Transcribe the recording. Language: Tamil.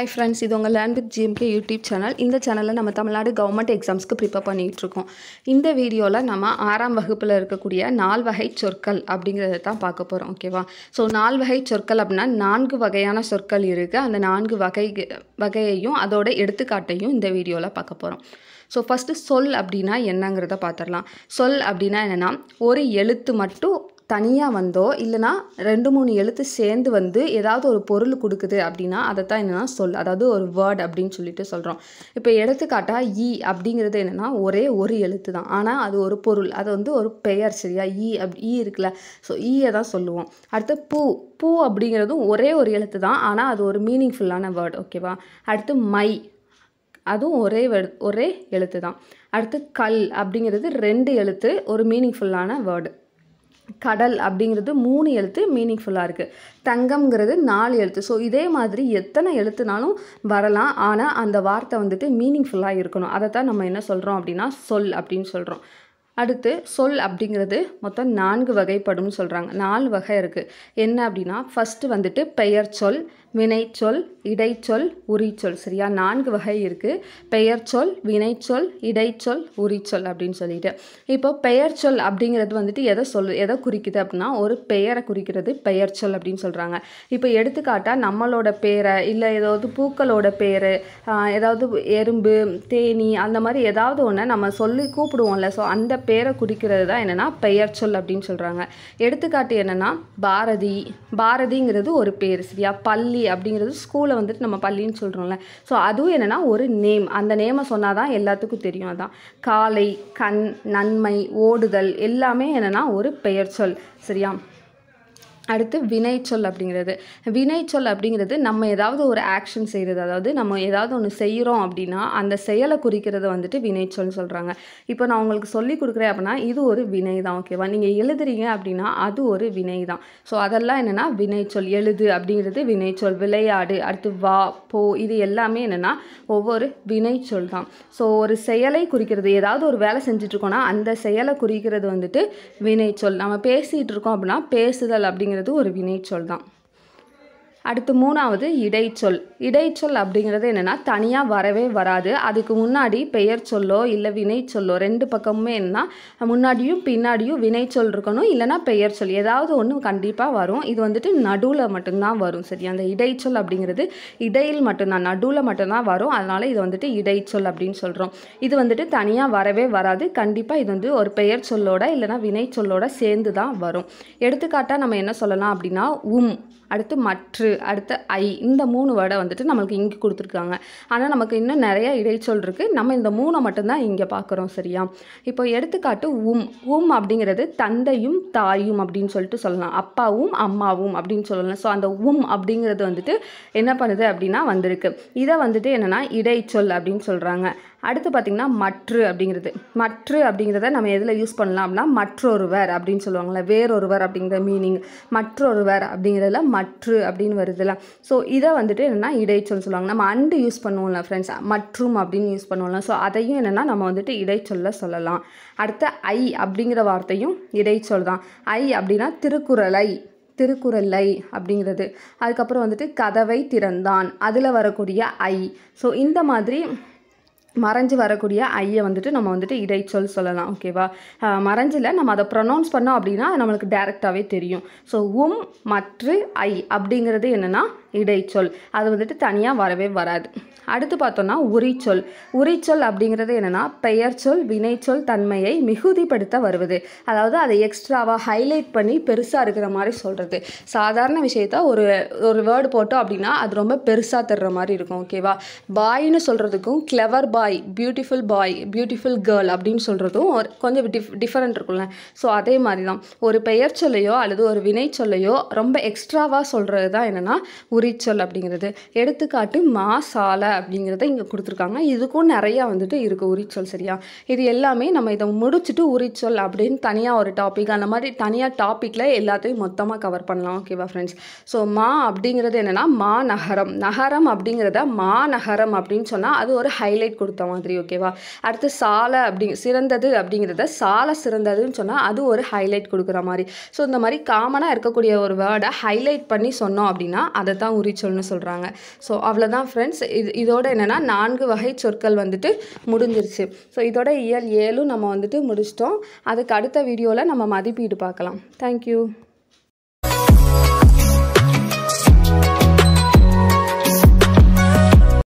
ஹாய் ஃப்ரெண்ட்ஸ் இது உங்கள் land with GMK YouTube channel இந்த சேனலில் நம்ம தமிழ்நாடு கவர்மெண்ட் எக்ஸாம்ஸ்க்கு ப்ரிப்பேர் பண்ணிகிட்ருக்கோம் இந்த வீடியோவில் நம்ம ஆறாம் வகுப்பில் இருக்கக்கூடிய நால் வகை சொற்கள் அப்படிங்கிறத தான் பார்க்க போகிறோம் ஓகேவா ஸோ நால் வகை சொற்கள் அப்படின்னா நான்கு வகையான சொற்கள் இருக்குது அந்த நான்கு வகை வகையையும் அதோட எடுத்துக்காட்டையும் இந்த வீடியோவில் பார்க்க போகிறோம் ஸோ ஃபஸ்ட்டு சொல் அப்படின்னா என்னங்கிறத பார்த்துடலாம் சொல் அப்படின்னா என்னென்னா ஒரு எழுத்து மட்டும் தனியாக வந்தோ இல்லைனா ரெண்டு மூணு எழுத்து சேர்ந்து வந்து ஏதாவது ஒரு பொருள் கொடுக்குது அப்படின்னா அதை தான் என்னென்னா சொல் அதாவது ஒரு வேர்ட் அப்படின்னு சொல்லிட்டு சொல்கிறோம் இப்போ எடுத்துக்காட்டாக ஈ அப்படிங்கிறது என்னென்னா ஒரே ஒரு எழுத்து தான் ஆனால் அது ஒரு பொருள் அது வந்து ஒரு பெயர் சரியா ஈ அப் ஈ இருக்குல்ல ஸோ ஈயை தான் சொல்லுவோம் அடுத்து பூ பூ அப்படிங்கிறதும் ஒரே ஒரு எழுத்து தான் ஆனால் அது ஒரு மீனிங்ஃபுல்லான வேர்ட் ஓகேவா அடுத்து மை அதுவும் ஒரே ஒரே எழுத்து தான் அடுத்து கல் அப்படிங்கிறது ரெண்டு எழுத்து ஒரு மீனிங்ஃபுல்லான வேர்டு கடல் அப்படிங்கிறது மூணு எழுத்து மீனிங்ஃபுல்லாக இருக்குது தங்கம்ங்கிறது நாலு எழுத்து ஸோ இதே மாதிரி எத்தனை எழுத்துனாலும் வரலாம் ஆனால் அந்த வார்த்தை வந்துட்டு மீனிங்ஃபுல்லாக இருக்கணும் அதை தான் நம்ம என்ன சொல்கிறோம் அப்படின்னா சொல் அப்படின்னு சொல்கிறோம் அடுத்து சொல் அப்படிங்கிறது மொத்தம் நான்கு வகைப்படும்னு சொல்கிறாங்க நாலு வகை இருக்குது என்ன அப்படின்னா ஃபஸ்ட்டு வந்துட்டு பெயர் சொல் வினைச்சொல் இடைச்சொல் உரிச்சொல் சரியா நான்கு வகை இருக்குது பெயர்ச்சொல் வினைச்சொல் இடைச்சொல் உரிச்சொல் அப்படின்னு சொல்லிட்டு இப்போ பெயர்ச்சொல் அப்படிங்கிறது வந்துட்டு எதை சொல் எதை குறிக்குது அப்படின்னா ஒரு பெயரை குறிக்கிறது பெயர்ச்சொல் அப்படின்னு சொல்கிறாங்க இப்போ எடுத்துக்காட்டால் நம்மளோட பேரை இல்லை ஏதாவது பூக்களோட பேர் ஏதாவது எறும்பு தேனி அந்த மாதிரி ஏதாவது ஒன்று நம்ம சொல்லி கூப்பிடுவோம்ல ஸோ அந்த பேரை குறிக்கிறது தான் என்னென்னா பெயர்ச்சொல் அப்படின்னு சொல்கிறாங்க எடுத்துக்காட்டு என்னென்னா பாரதி பாரதிங்கிறது ஒரு பேர் சரியா பள்ளி அப்படிங்கிறது ஸ்கூலை வந்துட்டு நம்ம பள்ளின்னு சொல்கிறோம்ல ஸோ அதுவும் என்னென்னா ஒரு நேம் அந்த நேமை சொன்னால் தான் எல்லாத்துக்கும் தெரியும் அதான் காலை கண் நன்மை ஓடுதல் எல்லாமே என்னென்னா ஒரு பெயர் சொல் சரியா அடுத்து வினைச்சொல் அப்படிங்கிறது வினைச்சொல் அப்படிங்கிறது நம்ம ஏதாவது ஒரு ஆக்ஷன் செய்கிறது அதாவது நம்ம ஏதாவது ஒன்று செய்கிறோம் அப்படின்னா அந்த செயலை குறிக்கிறத வந்துட்டு வினைச்சொல் சொல்கிறாங்க இப்போ நான் உங்களுக்கு சொல்லி கொடுக்குறேன் அப்படின்னா இது ஒரு வினை தான் ஓகேவா நீங்கள் எழுதுறீங்க அப்படின்னா அது ஒரு வினை தான் ஸோ அதெல்லாம் என்னென்னா வினைச்சொல் எழுது அப்படிங்கிறது வினைச்சொல் விளையாடு அடுத்து வா போ இது எல்லாமே என்னென்னா ஒவ்வொரு வினைச்சொல் தான் ஸோ ஒரு செயலை குறிக்கிறது ஏதாவது ஒரு வேலை செஞ்சுட்ருக்கோன்னா அந்த செயலை குறிக்கிறது வந்துட்டு வினைச்சொல் நம்ம பேசிகிட்டு இருக்கோம் அப்படின்னா பேசுதல் அப்படிங்கிறது அப்படிங்கிறது ஒரு வினைச்சொல் தான் அடுத்து மூணாவது இடைச்சொல் இடைச்சொல் அப்படிங்கிறது என்னென்னா தனியாக வரவே வராது அதுக்கு முன்னாடி பெயர் சொல்லோ இல்லை வினை சொல்லோ ரெண்டு பக்கமுமே என்னென்னா முன்னாடியும் பின்னாடியும் வினை சொல் இருக்கணும் இல்லைனா பெயர் சொல் ஏதாவது ஒன்று கண்டிப்பாக வரும் இது வந்துட்டு நடுவில் மட்டும்தான் வரும் சரி அந்த இடைச்சொல் அப்படிங்கிறது இடையில் மட்டும்தான் நடுவில் மட்டும்தான் வரும் அதனால் இது வந்துட்டு இடைச்சொல் அப்படின்னு சொல்கிறோம் இது வந்துட்டு தனியாக வரவே வராது கண்டிப்பாக இது வந்து ஒரு பெயர் சொல்லோட இல்லைனா வினை சொல்லோட சேர்ந்து தான் வரும் எடுத்துக்காட்டாக நம்ம என்ன சொல்லலாம் அப்படின்னா உம் அடுத்து மற்ற அடுத்த ஐ இந்த மூணு வேர்டை வந்துட்டு நம்மளுக்கு இங்கே கொடுத்துருக்காங்க ஆனால் நமக்கு இன்னும் நிறைய இடைச்சொல் இருக்குது நம்ம இந்த மூணை மட்டும்தான் இங்கே பார்க்குறோம் சரியா இப்போ எடுத்துக்காட்டு உம் உம் அப்படிங்கிறது தந்தையும் தாயும் அப்படின்னு சொல்லிட்டு சொல்லலாம் அப்பாவும் அம்மாவும் அப்படின்னு சொல்லலாம் ஸோ அந்த உம் அப்படிங்கிறது வந்துட்டு என்ன பண்ணுது அப்படின்னா வந்திருக்கு இதை வந்துட்டு என்னென்னா இடைச்சொல் அப்படின்னு சொல்கிறாங்க அடுத்து பார்த்திங்கன்னா மற்று அப்படிங்கிறது மற்று அப்படிங்கிறத நம்ம எதில் யூஸ் பண்ணலாம்னா மற்றொருவர் அப்படின்னு சொல்லுவாங்களே வேறொருவர் அப்படிங்கிற மீனிங் மற்றொருவர் அப்படிங்கிறதுல மற்று அப்படின்னு வருதுல்ல ஸோ இதை வந்துட்டு என்னென்னா இடைச்சொல் சொல்லுவாங்க நம்ம அண்டு யூஸ் பண்ணுவோம்ல ஃப்ரெண்ட்ஸ் மற்றும் அப்படின்னு யூஸ் பண்ணுவோம்ல ஸோ அதையும் என்னென்னா நம்ம வந்துட்டு இடைச்சொல்ல சொல்லலாம் அடுத்த ஐ அப்படிங்கிற வார்த்தையும் இடைச்சொல் தான் ஐ அப்படின்னா திருக்குறளை திருக்குறளை அப்படிங்கிறது அதுக்கப்புறம் வந்துட்டு கதவை திறந்தான் அதில் வரக்கூடிய ஐ ஸோ இந்த மாதிரி மறைஞ்சு வரக்கூடிய ஐயை வந்துட்டு நம்ம வந்துட்டு இடைச்சொல் சொல்லலாம் ஓகேவா மறைஞ்சில் நம்ம அதை ப்ரொனவுன்ஸ் பண்ணோம் அப்படின்னா நம்மளுக்கு டேரெக்டாகவே தெரியும் ஸோ உம் மற்று ஐ அப்படிங்கிறது என்னென்னா இடைச்சொல் அது வந்துட்டு தனியாக வரவே வராது அடுத்து பார்த்தோன்னா உரிச்சொல் உரிச்சொல் அப்படிங்கிறது என்னென்னா பெயர்ச்சொல் வினைச்சொல் தன்மையை மிகுதிப்படுத்த வருவது அதாவது அதை எக்ஸ்ட்ராவாக ஹைலைட் பண்ணி பெருசாக இருக்கிற மாதிரி சொல்கிறது சாதாரண விஷயத்த ஒரு ஒரு வேர்டு போட்டோம் அப்படின்னா அது ரொம்ப பெருசாக தர்ற மாதிரி இருக்கும் ஓகேவா பாயின்னு சொல்கிறதுக்கும் clever boy boy beautiful boy beautiful girl அப்படின்னு சொல்கிறதும் ஒரு கொஞ்சம் டிஃப் டிஃப்ரெண்ட் இருக்கும்ல ஸோ அதே மாதிரி தான் ஒரு பெயர் சொல்லையோ அல்லது ஒரு வினை சொல்லையோ ரொம்ப எக்ஸ்ட்ராவாக சொல்கிறது தான் என்னென்னா உரிச்சொல் அப்படிங்கிறது எடுத்துக்காட்டு மா சாலை அப்படிங்கிறத இங்கே கொடுத்துருக்காங்க இதுக்கும் நிறையா வந்துட்டு இருக்குது உரிச்சொல் சரியா இது எல்லாமே நம்ம இதை முடிச்சுட்டு உரிச்சொல் அப்படின்னு தனியாக ஒரு டாபிக் அந்த மாதிரி தனியாக டாப்பிக்கில் எல்லாத்தையும் மொத்தமாக கவர் பண்ணலாம் ஓகேவா ஃப்ரெண்ட்ஸ் ஸோ மா அப்படிங்கிறது என்னென்னா மாநகரம் நகரம் அப்படிங்கிறத மாநகரம் அப்படின்னு சொன்னால் அது ஒரு ஹைலைட் கொடு கொடுத்த மாதிரி ஓகேவா அடுத்து சாலை அப்படி சிறந்தது அப்படிங்கிறத சாலை சிறந்ததுன்னு சொன்னால் அது ஒரு ஹைலைட் கொடுக்குற மாதிரி ஸோ இந்த மாதிரி காமனாக இருக்கக்கூடிய ஒரு வேர்டை ஹைலைட் பண்ணி சொன்னோம் அப்படின்னா அதை தான் உரிச்சொல்னு சொல்கிறாங்க ஸோ அவ்வளோதான் ஃப்ரெண்ட்ஸ் இது இதோட என்னென்னா நான்கு வகை சொற்கள் வந்துட்டு முடிஞ்சிருச்சு ஸோ இதோட இயல் ஏழும் நம்ம வந்துட்டு முடிச்சிட்டோம் அதுக்கு அடுத்த வீடியோவில் நம்ம மதிப்பீடு பார்க்கலாம் தேங்க்யூ